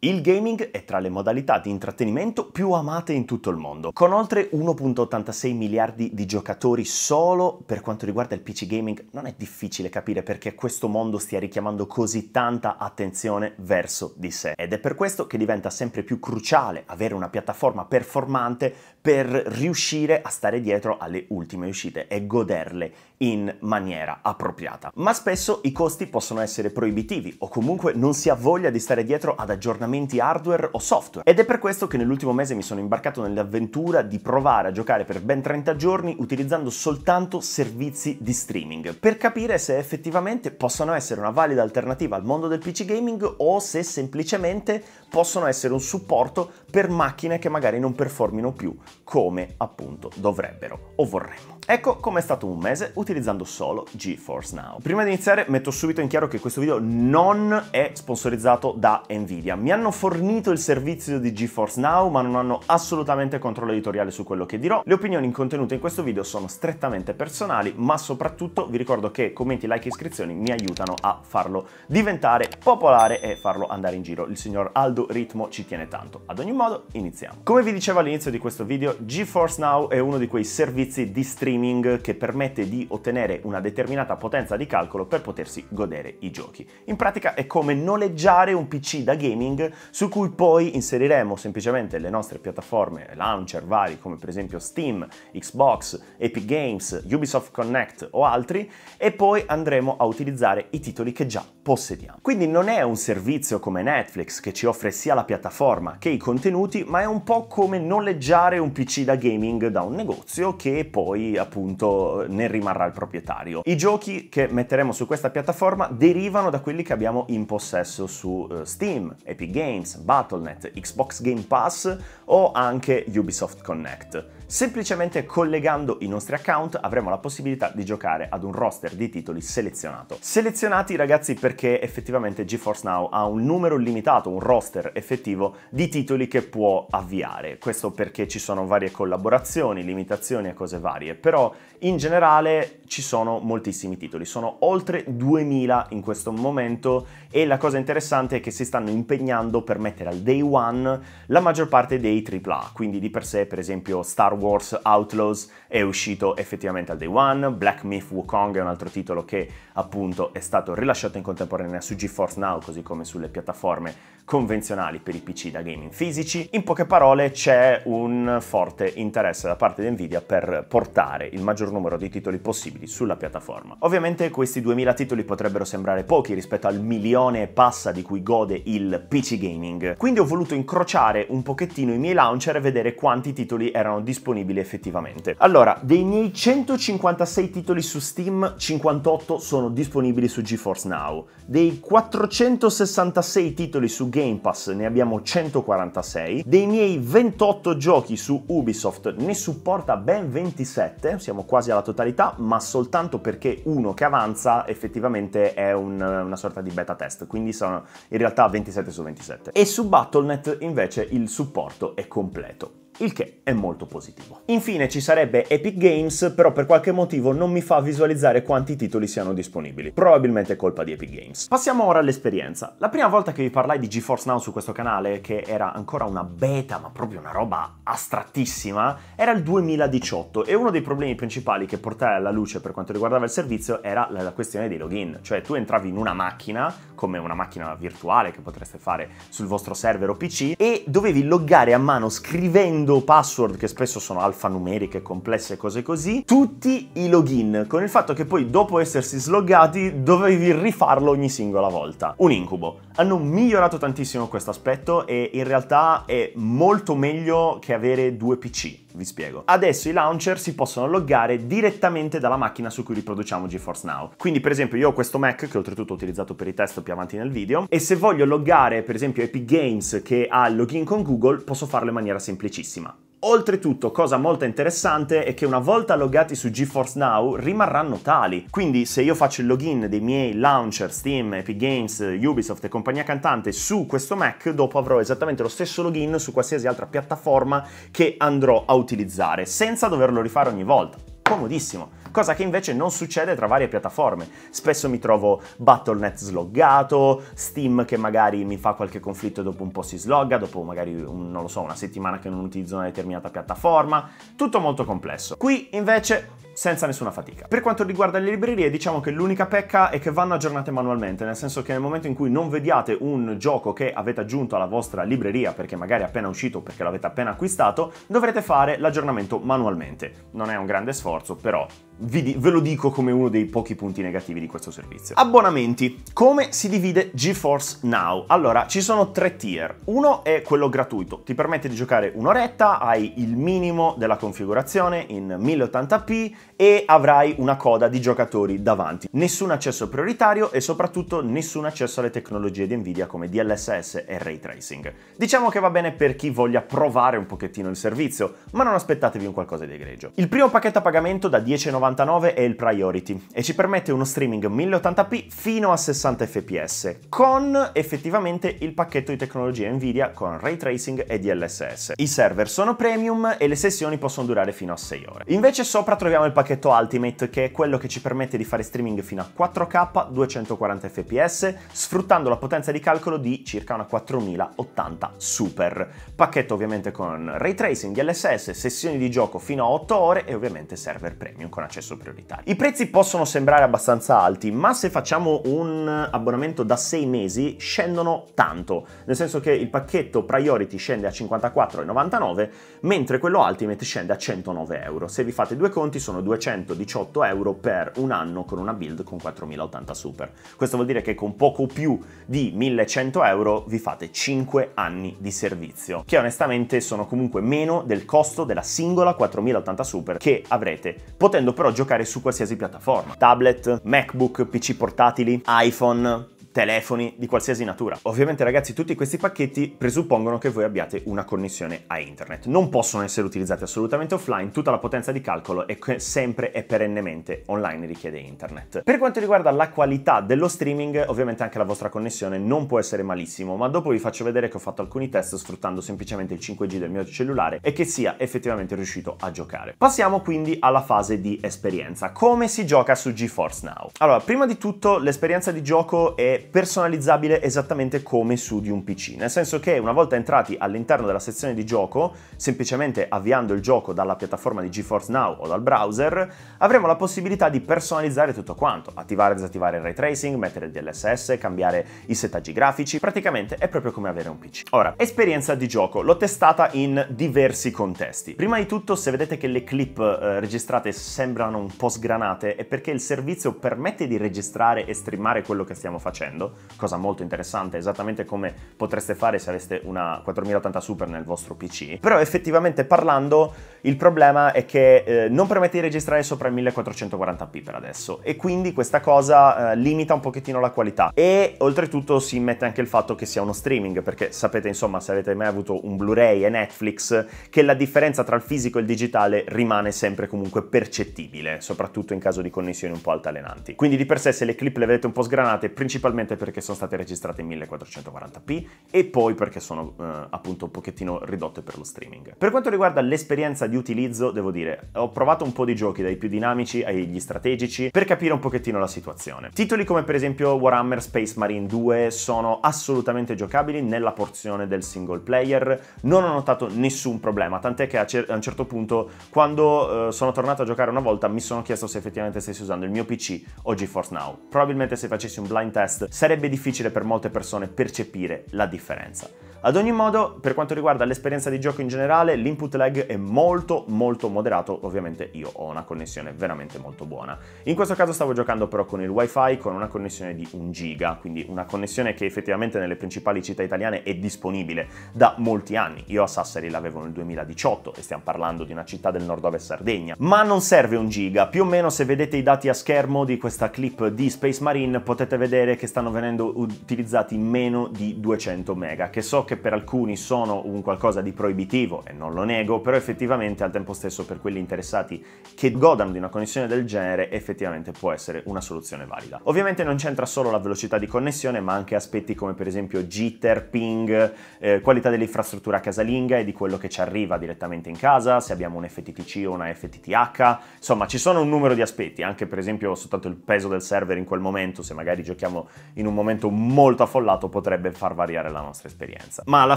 Il gaming è tra le modalità di intrattenimento più amate in tutto il mondo, con oltre 1.86 miliardi di giocatori solo per quanto riguarda il PC gaming, non è difficile capire perché questo mondo stia richiamando così tanta attenzione verso di sé ed è per questo che diventa sempre più cruciale avere una piattaforma performante per riuscire a stare dietro alle ultime uscite e goderle in maniera appropriata. Ma spesso i costi possono essere proibitivi o comunque non si ha voglia di stare dietro ad aggiornamenti hardware o software. Ed è per questo che nell'ultimo mese mi sono imbarcato nell'avventura di provare a giocare per ben 30 giorni utilizzando soltanto servizi di streaming per capire se effettivamente possono essere una valida alternativa al mondo del PC gaming o se semplicemente possono essere un supporto per macchine che magari non performino più come appunto dovrebbero o vorremmo. Ecco com'è stato un mese utilizzando solo GeForce Now. Prima di iniziare metto subito in chiaro che questo video non è sponsorizzato da Nvidia. Mi hanno fornito il servizio di GeForce Now ma non hanno assolutamente controllo editoriale su quello che dirò. Le opinioni contenute in questo video sono strettamente personali ma soprattutto vi ricordo che commenti, like e iscrizioni mi aiutano a farlo diventare popolare e farlo andare in giro. Il signor Aldo Ritmo ci tiene tanto. Ad ogni modo iniziamo. Come vi dicevo all'inizio di questo video GeForce Now è uno di quei servizi di streaming streaming che permette di ottenere una determinata potenza di calcolo per potersi godere i giochi. In pratica è come noleggiare un PC da gaming su cui poi inseriremo semplicemente le nostre piattaforme launcher vari come per esempio Steam, Xbox, Epic Games, Ubisoft Connect o altri e poi andremo a utilizzare i titoli che già possediamo. Quindi non è un servizio come Netflix che ci offre sia la piattaforma che i contenuti, ma è un po' come noleggiare un PC da gaming da un negozio che poi appunto ne rimarrà il proprietario. I giochi che metteremo su questa piattaforma derivano da quelli che abbiamo in possesso su eh, Steam, Epic Games, Battle.net, Xbox Game Pass o anche Ubisoft Connect. Semplicemente collegando i nostri account avremo la possibilità di giocare ad un roster di titoli selezionato. Selezionati ragazzi perché effettivamente GeForce Now ha un numero limitato, un roster effettivo di titoli che può avviare. Questo perché ci sono varie collaborazioni, limitazioni e cose varie, però in generale ci sono moltissimi titoli, sono oltre 2000 in questo momento e la cosa interessante è che si stanno impegnando per mettere al day one la maggior parte dei AAA, quindi di per sé per esempio Star Wars Outlaws è uscito effettivamente al day one, Black Myth Wukong è un altro titolo che appunto è stato rilasciato in contemporanea su GeForce Now così come sulle piattaforme convenzionali per i PC da gaming fisici. In poche parole c'è un forte interesse da parte di Nvidia per portare il maggior maggior numero di titoli possibili sulla piattaforma. Ovviamente questi 2000 titoli potrebbero sembrare pochi rispetto al milione e passa di cui gode il PC gaming, quindi ho voluto incrociare un pochettino i miei launcher e vedere quanti titoli erano disponibili effettivamente. Allora, dei miei 156 titoli su Steam, 58 sono disponibili su GeForce Now. Dei 466 titoli su Game Pass ne abbiamo 146. Dei miei 28 giochi su Ubisoft ne supporta ben 27, siamo quasi quasi alla totalità, ma soltanto perché uno che avanza effettivamente è un, una sorta di beta test, quindi sono in realtà 27 su 27. E su Battle.net invece il supporto è completo il che è molto positivo. Infine ci sarebbe Epic Games, però per qualche motivo non mi fa visualizzare quanti titoli siano disponibili, probabilmente è colpa di Epic Games. Passiamo ora all'esperienza. La prima volta che vi parlai di GeForce Now su questo canale, che era ancora una beta, ma proprio una roba astrattissima, era il 2018 e uno dei problemi principali che portai alla luce per quanto riguardava il servizio era la questione dei login, cioè tu entravi in una macchina, come una macchina virtuale che potreste fare sul vostro server o PC, e dovevi loggare a mano scrivendo window password che spesso sono alfanumeriche, complesse e cose così, tutti i login, con il fatto che poi dopo essersi sloggati dovevi rifarlo ogni singola volta. Un incubo. Hanno migliorato tantissimo questo aspetto e in realtà è molto meglio che avere due PC vi spiego. Adesso i launcher si possono loggare direttamente dalla macchina su cui riproduciamo GeForce Now. Quindi per esempio io ho questo Mac, che oltretutto ho utilizzato per i test più avanti nel video, e se voglio loggare per esempio Epic Games che ha il login con Google, posso farlo in maniera semplicissima. Oltretutto, cosa molto interessante è che una volta loggati su GeForce Now rimarranno tali, quindi se io faccio il login dei miei launcher Steam, Epic Games, Ubisoft e compagnia cantante su questo Mac, dopo avrò esattamente lo stesso login su qualsiasi altra piattaforma che andrò a utilizzare, senza doverlo rifare ogni volta. Comodissimo cosa che invece non succede tra varie piattaforme. Spesso mi trovo Battle.net sloggato, Steam che magari mi fa qualche conflitto e dopo un po' si slogga, dopo magari, un, non lo so, una settimana che non utilizzo una determinata piattaforma, tutto molto complesso. Qui invece senza nessuna fatica. Per quanto riguarda le librerie, diciamo che l'unica pecca è che vanno aggiornate manualmente, nel senso che nel momento in cui non vediate un gioco che avete aggiunto alla vostra libreria, perché magari è appena uscito o perché l'avete appena acquistato, dovrete fare l'aggiornamento manualmente. Non è un grande sforzo, però ve lo dico come uno dei pochi punti negativi di questo servizio. Abbonamenti. Come si divide GeForce Now? Allora, ci sono tre tier. Uno è quello gratuito, ti permette di giocare un'oretta, hai il minimo della configurazione in 1080p e avrai una coda di giocatori davanti. Nessun accesso prioritario e soprattutto nessun accesso alle tecnologie di Nvidia come DLSS e Ray Tracing. Diciamo che va bene per chi voglia provare un pochettino il servizio, ma non aspettatevi un qualcosa di egregio. Il primo pacchetto a pagamento da 10,90 è il priority e ci permette uno streaming 1080p fino a 60 fps con effettivamente il pacchetto di tecnologia Nvidia con ray tracing e DLSS. I server sono premium e le sessioni possono durare fino a 6 ore. Invece sopra troviamo il pacchetto Ultimate che è quello che ci permette di fare streaming fino a 4K 240 fps sfruttando la potenza di calcolo di circa una 4080 Super. Pacchetto ovviamente con ray tracing, DLSS, sessioni di gioco fino a 8 ore e ovviamente server premium con accesso accesso prioritario. I prezzi possono sembrare abbastanza alti, ma se facciamo un abbonamento da 6 mesi scendono tanto, nel senso che il pacchetto Priority scende a 54,99 mentre quello Ultimate scende a 109 euro. Se vi fate due conti sono 218 euro per un anno con una build con 4080 Super. Questo vuol dire che con poco più di 1100 euro vi fate 5 anni di servizio, che onestamente sono comunque meno del costo della singola 4080 Super che avrete, potendo però però giocare su qualsiasi piattaforma, tablet, MacBook, PC portatili, iPhone, telefoni di qualsiasi natura. Ovviamente ragazzi tutti questi pacchetti presuppongono che voi abbiate una connessione a internet. Non possono essere utilizzati assolutamente offline, tutta la potenza di calcolo è sempre e perennemente online richiede internet. Per quanto riguarda la qualità dello streaming, ovviamente anche la vostra connessione non può essere malissimo, ma dopo vi faccio vedere che ho fatto alcuni test sfruttando semplicemente il 5G del mio cellulare e che sia effettivamente riuscito a giocare. Passiamo quindi alla fase di esperienza. Come si gioca su GeForce Now? Allora, prima di tutto l'esperienza di gioco è personalizzabile esattamente come su di un PC, nel senso che una volta entrati all'interno della sezione di gioco, semplicemente avviando il gioco dalla piattaforma di GeForce Now o dal browser, avremo la possibilità di personalizzare tutto quanto, attivare e disattivare il ray tracing, mettere il DLSS, cambiare i settaggi grafici, praticamente è proprio come avere un PC. Ora, esperienza di gioco, l'ho testata in diversi contesti. Prima di tutto, se vedete che le clip eh, registrate sembrano un po' sgranate, è perché il servizio permette di registrare e streamare quello che stiamo facendo facendo, cosa molto interessante, esattamente come potreste fare se aveste una 4080 Super nel vostro PC. Però effettivamente parlando, il problema è che eh, non permette di registrare sopra il 1440p per adesso e quindi questa cosa eh, limita un pochettino la qualità e oltretutto si mette anche il fatto che sia uno streaming, perché sapete insomma se avete mai avuto un Blu-ray e Netflix che la differenza tra il fisico e il digitale rimane sempre comunque percettibile, soprattutto in caso di connessioni un po' altalenanti. Quindi di per sé se le clip le vedete un po' sgranate, principalmente Sicuramente perché sono state registrate in 1440p e poi perché sono eh, appunto un pochettino ridotte per lo streaming. Per quanto riguarda l'esperienza di utilizzo, devo dire, ho provato un po' di giochi dai più dinamici agli strategici per capire un pochettino la situazione. Titoli come per esempio Warhammer Space Marine 2 sono assolutamente giocabili nella porzione del single player, non ho notato nessun problema, tant'è che a, cer a un certo punto quando eh, sono tornato a giocare una volta mi sono chiesto se effettivamente stessi usando il mio PC o GeForce Now. Probabilmente se facessi un blind test sarebbe difficile per molte persone percepire la differenza. Ad ogni modo, per quanto riguarda l'esperienza di gioco in generale, l'input lag è molto molto moderato, ovviamente io ho una connessione veramente molto buona. In questo caso stavo giocando però con il wifi con una connessione di 1 giga, quindi una connessione che effettivamente nelle principali città italiane è disponibile da molti anni. Io a Sassari l'avevo nel 2018 e stiamo parlando di una città del nord-ovest Sardegna. Ma non serve 1 giga, più o meno se vedete i dati a schermo di questa clip di Space Marine potete vedere che stanno venendo utilizzati meno di 200 mega, che so che che per alcuni sono un qualcosa di proibitivo e non lo nego, però effettivamente al tempo stesso per quelli interessati che godano di una connessione del genere effettivamente può essere una soluzione valida. Ovviamente non c'entra solo la velocità di connessione ma anche aspetti come per esempio jitter, ping, eh, qualità dell'infrastruttura casalinga e di quello che ci arriva direttamente in casa, se abbiamo un FTTC o una FTTH, insomma ci sono un numero di aspetti, anche per esempio soltanto il peso del server in quel momento, se magari giochiamo in un momento molto affollato potrebbe far variare la nostra esperienza differenza. Ma alla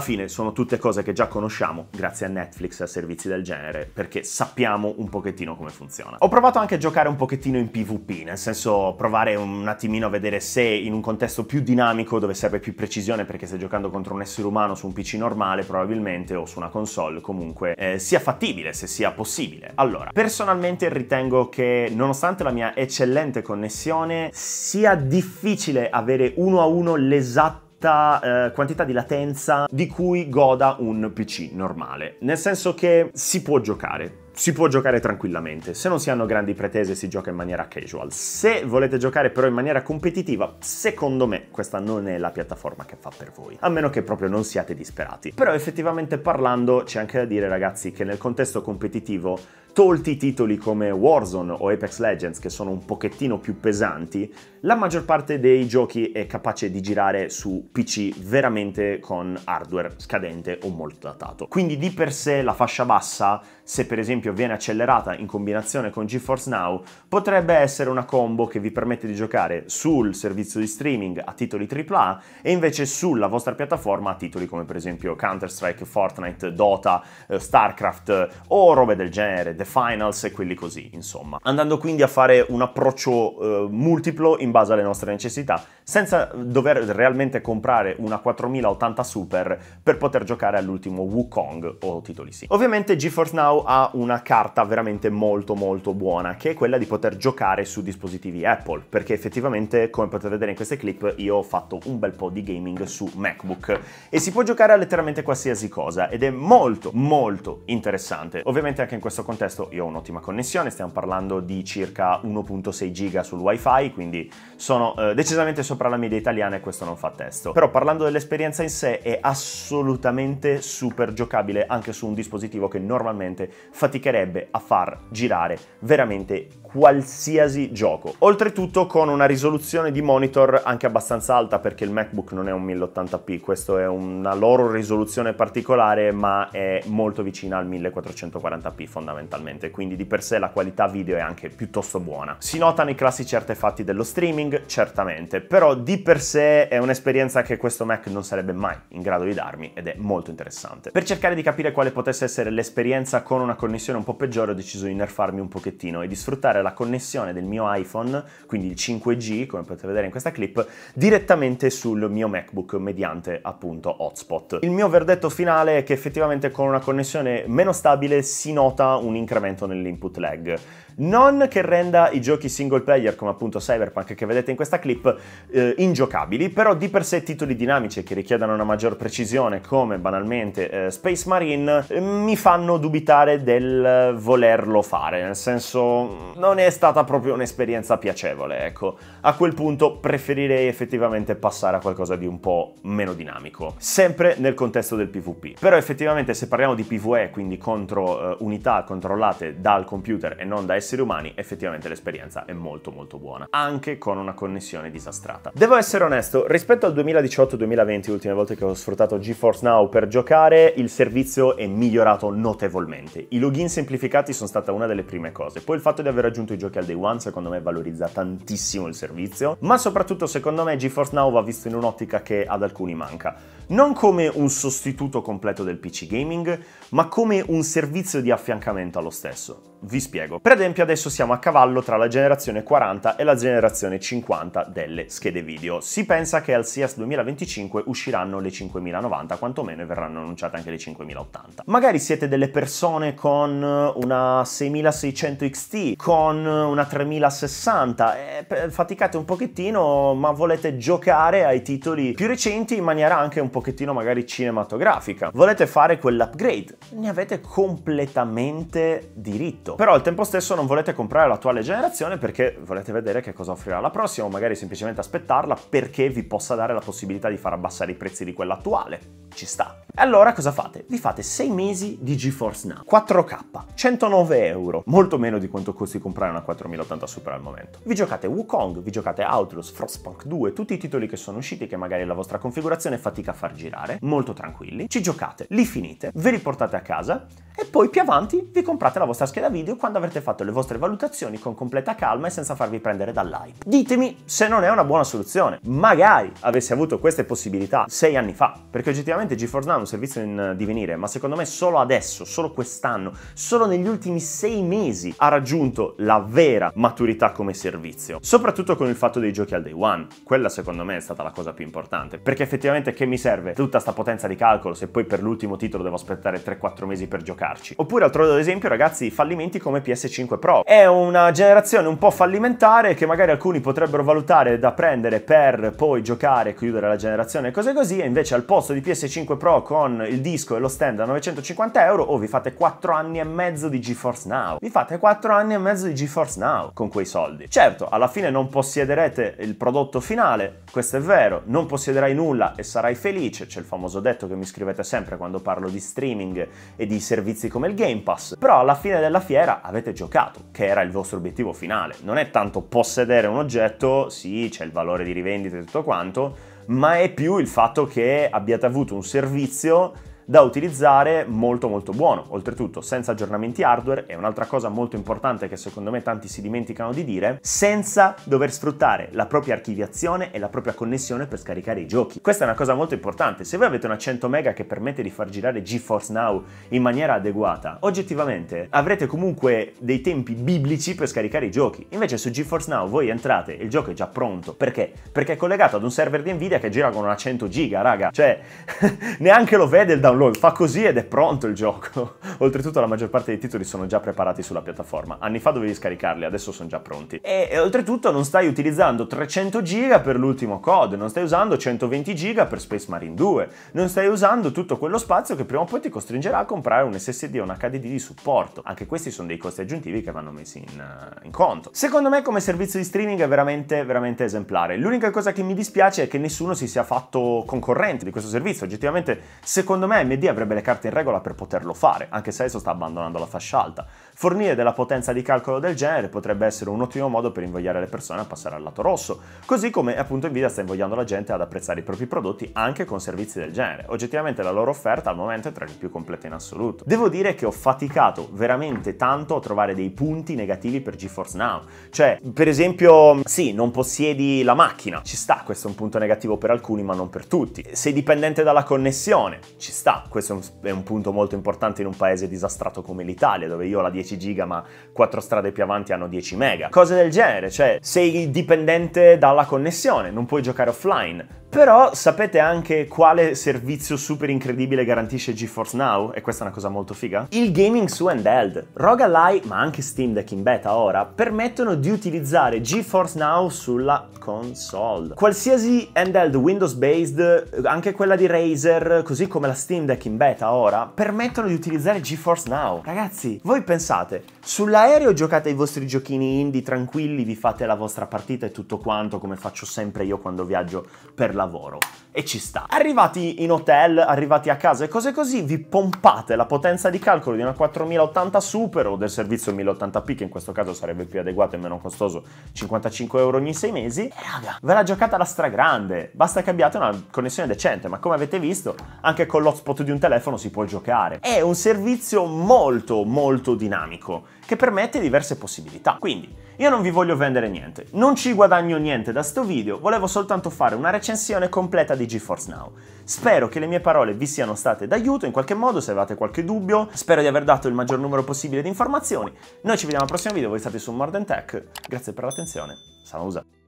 fine sono tutte cose che già conosciamo grazie a Netflix e a servizi del genere, perché sappiamo un pochettino come funziona. Ho provato anche a giocare un pochettino in PvP, nel senso provare un attimino a vedere se in un contesto più dinamico dove serve più precisione perché stai giocando contro un essere umano su un PC normale probabilmente o su una console comunque eh, sia fattibile, se sia possibile. Allora, personalmente ritengo che nonostante la mia eccellente connessione sia difficile avere uno a uno l'esatto netta eh, quantità di latenza di cui goda un PC normale, nel senso che si può giocare, si può giocare tranquillamente. Se non si hanno grandi pretese, si gioca in maniera casual. Se volete giocare però in maniera competitiva, secondo me questa non è la piattaforma che fa per voi. A meno che proprio non siate disperati. Però effettivamente parlando, c'è anche da dire, ragazzi, che nel contesto competitivo Tolti i titoli come Warzone o Apex Legends che sono un pochettino più pesanti, la maggior parte dei giochi è capace di girare su PC veramente con hardware scadente o molto datato. Quindi di per sé la fascia bassa, se per esempio viene accelerata in combinazione con GeForce Now, potrebbe essere una combo che vi permette di giocare sul servizio di streaming a titoli AAA e invece sulla vostra piattaforma a titoli come per esempio Counter-Strike, Fortnite, Dota, eh, StarCraft o robe del genere The Finals e quelli così, insomma. Andando quindi a fare un approccio eh, multiplo in base alle nostre necessità senza dover realmente comprare una 4080 Super per poter giocare all'ultimo Wukong o titoli sì. Ovviamente GeForce Now ha una carta veramente molto molto buona che è quella di poter giocare su dispositivi Apple perché effettivamente come potete vedere in queste clip io ho fatto un bel po' di gaming su MacBook e si può giocare a letteralmente qualsiasi cosa ed è molto molto interessante. Ovviamente anche in questo contesto io ho un'ottima connessione, stiamo parlando di circa 1.6 giga sul wifi quindi sono eh, decisamente sopra sopra la media italiana e questo non fa testo. Però parlando dell'esperienza in sé è assolutamente super giocabile anche su un dispositivo che normalmente faticherebbe a far girare veramente qualsiasi gioco. Oltretutto con una risoluzione di monitor anche abbastanza alta perché il MacBook non è un 1080p, questo è una loro risoluzione particolare ma è molto vicina al 1440p fondamentalmente, quindi di per sé la qualità video è anche piuttosto buona. Si notano i classici artefatti dello streaming, certamente, però però di per sé è un'esperienza che questo Mac non sarebbe mai in grado di darmi ed è molto interessante. Per cercare di capire quale potesse essere l'esperienza con una connessione un po' peggiore ho deciso di nerfarmi un pochettino e di sfruttare la connessione del mio iPhone, quindi il 5G, come potete vedere in questa clip, direttamente sul mio MacBook mediante appunto hotspot. Il mio verdetto finale è che effettivamente con una connessione meno stabile si nota un incremento nell'input lag non che renda i giochi single player, come appunto Cyberpunk che vedete in questa clip, eh, ingiocabili, però di per sé titoli dinamici che richiedono una maggior precisione, come banalmente eh, Space Marine, eh, mi fanno dubitare del volerlo fare, nel senso non è stata proprio un'esperienza piacevole, ecco. A quel punto preferirei effettivamente passare a qualcosa di un po' meno dinamico, sempre nel contesto del PvP. Però effettivamente se parliamo di PvE, quindi contro eh, unità controllate dal computer e non da esseri esseri umani effettivamente l'esperienza è molto molto buona, anche con una connessione disastrata. Devo essere onesto, rispetto al 2018-2020, ultime volte che ho sfruttato GeForce Now per giocare, il servizio è migliorato notevolmente. I login semplificati sono stata una delle prime cose, poi il fatto di aver aggiunto i giochi al day one secondo me valorizza tantissimo il servizio, ma soprattutto secondo me GeForce Now va visto in un'ottica che ad alcuni manca non come un sostituto completo del PC gaming, ma come un servizio di affiancamento allo stesso. Vi spiego. Per esempio adesso siamo a cavallo tra la generazione 40 e la generazione 50 delle schede video. Si pensa che al CS 2025 usciranno le 5090, quantomeno e verranno annunciate anche le 5080. Magari siete delle persone con una 6600 XT, con una 3060, eh, faticate un pochettino ma volete giocare ai titoli più recenti in maniera anche un po' pochettino magari cinematografica. Volete fare quell'upgrade? Ne avete completamente diritto. Però al tempo stesso non volete comprare l'attuale generazione perché volete vedere che cosa offrirà la prossima o magari semplicemente aspettarla perché vi possa dare la possibilità di far abbassare i prezzi di quella attuale. Ci sta. Allora cosa fate? Vi fate 6 mesi di GeForce Now, 4K, 109 euro, molto meno di quanto costi comprare una 4080 Super al momento. Vi giocate Wukong, vi giocate Outlaws, Frostpunk 2, tutti i titoli che sono usciti che magari la vostra configurazione fatica a far girare, molto tranquilli. Ci giocate, li finite, ve li portate a casa e poi più avanti vi comprate la vostra scheda video quando avrete fatto le vostre valutazioni con completa calma e senza farvi prendere dall'hype. Ditemi se non è una buona soluzione. Magari avessi avuto queste possibilità sei anni fa, perché oggettivamente GeForce Now è un servizio in divenire, ma secondo me solo adesso, solo quest'anno, solo negli ultimi sei mesi ha raggiunto la vera maturità come servizio. Soprattutto con il fatto dei giochi al day one. Quella secondo me è stata la cosa più importante, perché effettivamente che mi serve tutta sta potenza di calcolo se poi per l'ultimo titolo devo aspettare 3-4 mesi per giocare? giocarci. Oppure altro esempio ragazzi, fallimenti come PS5 Pro. È una generazione un po' fallimentare che magari alcuni potrebbero valutare da prendere per poi giocare, chiudere la generazione e cose così, e invece al posto di PS5 Pro con il disco e lo stand a 950 euro, o oh, vi fate 4 anni e mezzo di GeForce Now. Vi fate 4 anni e mezzo di GeForce Now con quei soldi. Certo, alla fine non possiederete il prodotto finale, questo è vero, non possiederai nulla e sarai felice, c'è il famoso detto che mi scrivete sempre quando parlo di streaming e di servizi servizi come il Game Pass, però alla fine della fiera avete giocato, che era il vostro obiettivo finale. Non è tanto possedere un oggetto, sì, c'è il valore di rivendita e tutto quanto, ma è più il fatto che abbiate avuto un servizio da utilizzare molto molto buono, oltretutto senza aggiornamenti hardware e un'altra cosa molto importante che secondo me tanti si dimenticano di dire, senza dover sfruttare la propria archiviazione e la propria connessione per scaricare i giochi. Questa è una cosa molto importante, se voi avete una 100 mega che permette di far girare GeForce Now in maniera adeguata, oggettivamente avrete comunque dei tempi biblici per scaricare i giochi, invece su GeForce Now voi entrate e il gioco è già pronto, perché? Perché è collegato ad un server di Nvidia che gira con una 100 giga, raga, cioè neanche lo vede il download lo fa così ed è pronto il gioco. Oltretutto la maggior parte dei titoli sono già preparati sulla piattaforma. Anni fa dovevi scaricarli, adesso sono già pronti. E, e oltretutto non stai utilizzando 300 giga per l'ultimo COD, non stai usando 120 giga per Space Marine 2, non stai usando tutto quello spazio che prima o poi ti costringerà a comprare un SSD o un HDD di supporto. Anche questi sono dei costi aggiuntivi che vanno messi in, uh, in conto. Secondo me come servizio di streaming è veramente, veramente esemplare. L'unica cosa che mi dispiace è che nessuno si sia fatto concorrente di questo servizio. Oggettivamente, secondo me, AMD avrebbe le carte in regola per poterlo fare, anche se adesso sta abbandonando la fascia alta. Fornire della potenza di calcolo del genere potrebbe essere un ottimo modo per invogliare le persone a passare al lato rosso, così come appunto Nvidia sta invogliando la gente ad apprezzare i propri prodotti anche con servizi del genere. Oggettivamente la loro offerta al momento è tra le più complete in assoluto. Devo dire che ho faticato veramente tanto a trovare dei punti negativi per GeForce Now, cioè per esempio sì, non possiedi la macchina, ci sta, questo è un punto negativo per alcuni ma non per tutti. Sei dipendente dalla connessione, ci sta, questo è un, è un punto molto importante in un paese disastrato come l'Italia, dove io ho la 10 10 giga ma quattro strade più avanti hanno 10 mega. Cose del genere, cioè sei dipendente dalla connessione, non puoi giocare offline, però sapete anche quale servizio super incredibile garantisce GeForce Now? E questa è una cosa molto figa. Il gaming su handheld. Rogue Ally, ma anche Steam Deck in beta ora, permettono di utilizzare GeForce Now sulla console. Qualsiasi handheld Windows based, anche quella di Razer, così come la Steam Deck in beta ora, permettono di utilizzare GeForce Now. Ragazzi, voi pensate, sull'aereo giocate i vostri giochini indie tranquilli, vi fate la vostra partita e tutto quanto, come faccio sempre io quando viaggio per la lavoro. E ci sta. Arrivati in hotel, arrivati a casa e cose così, vi pompate la potenza di calcolo di una 4080 Super o del servizio 1080p, che in questo caso sarebbe più adeguato e meno costoso, 55 euro ogni 6 mesi. E raga, ve la giocata alla stragrande. Basta che abbiate una connessione decente, ma come avete visto, anche con l'hotspot di un telefono si può giocare. È un servizio molto, molto dinamico che permette diverse possibilità. Quindi, io non vi voglio vendere niente, non ci guadagno niente da sto video, volevo soltanto fare una recensione completa di GeForce Now. Spero che le mie parole vi siano state d'aiuto in qualche modo, se avete qualche dubbio, spero di aver dato il maggior numero possibile di informazioni. Noi ci vediamo al prossimo video, voi state su More Than Tech, grazie per l'attenzione, Salusa.